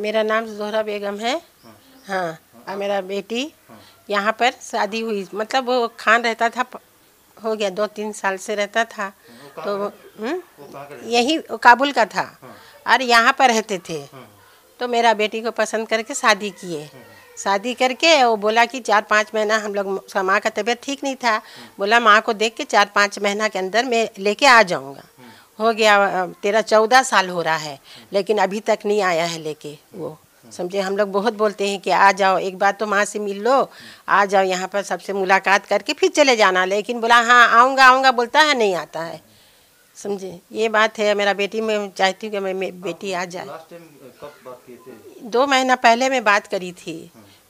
मेरा नाम जोहरा बेगम है हाँ, और मेरा बेटी यहाँ पर शादी हुई मतलब वो खान रहता था हो गया दो तीन साल से रहता था तो हम्म? यही काबुल का था हाँ। और यहाँ पर रहते थे हाँ। तो मेरा बेटी को पसंद करके शादी किए हाँ। शादी करके वो बोला कि चार पाँच महीना हम लोग उसका माँ का तबीयत ठीक नहीं था बोला माँ को देख के चार पाँच महीना के अंदर मैं लेके आ जाऊँगा हो गया तेरा चौदह साल हो रहा है लेकिन अभी तक नहीं आया है लेके वो समझे हम लोग बहुत बोलते हैं कि आ जाओ एक बार तो माँ से मिल लो आ जाओ यहाँ पर सबसे मुलाकात करके फिर चले जाना लेकिन बोला हाँ आऊँगा आऊँगा बोलता है नहीं आता है समझे ये बात है मेरा बेटी मैं चाहती हूँ कि मैं बेटी आ जाए दो महीना पहले मैं बात करी थी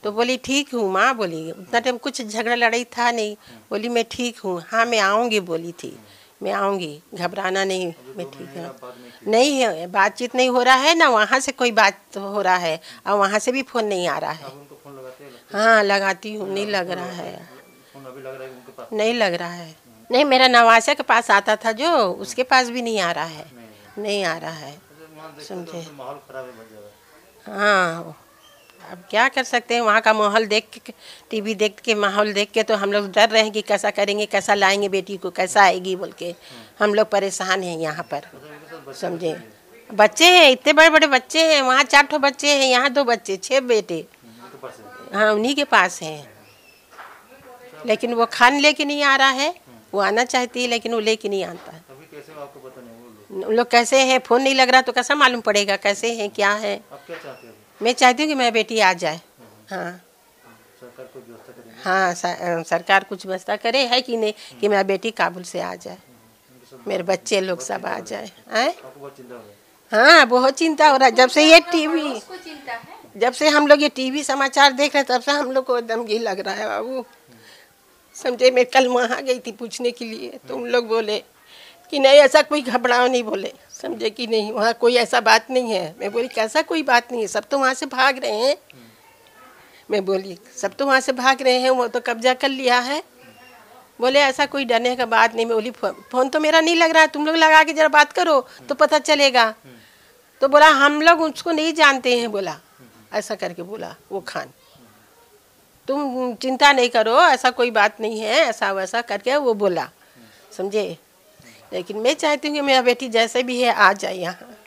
तो बोली ठीक हूँ माँ बोली उतना टाइम कुछ झगड़ा लड़ाई था नहीं बोली मैं ठीक हूँ हाँ मैं आऊँगी बोली थी मैं आऊँगी घबराना नहीं मैं ठीक हूँ नहीं बातचीत नहीं हो रहा है ना वहाँ से कोई बात तो हो रहा है और वहाँ से भी फ़ोन नहीं आ रहा है हाँ लगाती हूँ नहीं लग रहा है नहीं लग रहा है नहीं मेरा नवासा के पास आता था जो उसके पास भी नहीं आ रहा है नहीं आ रहा है अच्छा, समझे तो हाँ अब क्या कर सकते हैं वहाँ का माहौल देख के टीवी देख के माहौल देख के तो हम लोग डर रहे हैं कि कैसा करेंगे कैसा लाएंगे बेटी को कैसा आएगी बोल के हम लोग परेशान हैं यहाँ पर समझे बच्चे हैं इतने बड़े बड़े बच्चे हैं वहाँ चार ठो बच्चे हैं यहाँ दो बच्चे छः बेटे हाँ उन्हीं के पास हैं लेकिन वो खान लेके नहीं आ रहा है वो आना चाहती है लेकिन वो लेके नहीं आता है उन लोग कैसे हैं फोन नहीं लग रहा तो कैसा मालूम पड़ेगा कैसे हैं क्या है क्या चाहते हैं मैं चाहती हूँ कि मेरी बेटी आ जाए हम्म। हाँ हाँ सरकार कुछ व्यवस्था करे है कि नहीं हम्म। कि मेरी बेटी काबुल से आ जाए हम्म। मेरे बच्चे लोग सब आ जाए आए हाँ बहुत चिंता हो रहा है जब से ये टीवी जब से हम लोग ये टीवी समाचार देख रहे तब से हम लोग को एकदम घी लग रहा है बाबू समझे मैं कल वहाँ गई थी पूछने के लिए तुम तो लोग बोले कि नहीं ऐसा कोई घबराओ नहीं बोले समझे कि नहीं वहाँ कोई ऐसा बात नहीं है मैं बोली कैसा कोई बात नहीं है सब तो वहाँ से भाग रहे हैं मैं बोली सब तो वहाँ से भाग रहे हैं वो तो कब्जा कर लिया है बोले ऐसा कोई डरने का बात नहीं मैं बोली फोन तो मेरा नहीं लग रहा है तुम लोग लगा के जरा बात करो तो पता चलेगा तो बोला हम लोग उसको नहीं जानते हैं बोला ऐसा करके बोला वो खान तुम चिंता नहीं करो ऐसा कोई बात नहीं है ऐसा वैसा करके वो बोला समझे लेकिन मैं चाहती हूँ कि मेरा बेटी जैसे भी है आ जाए यहाँ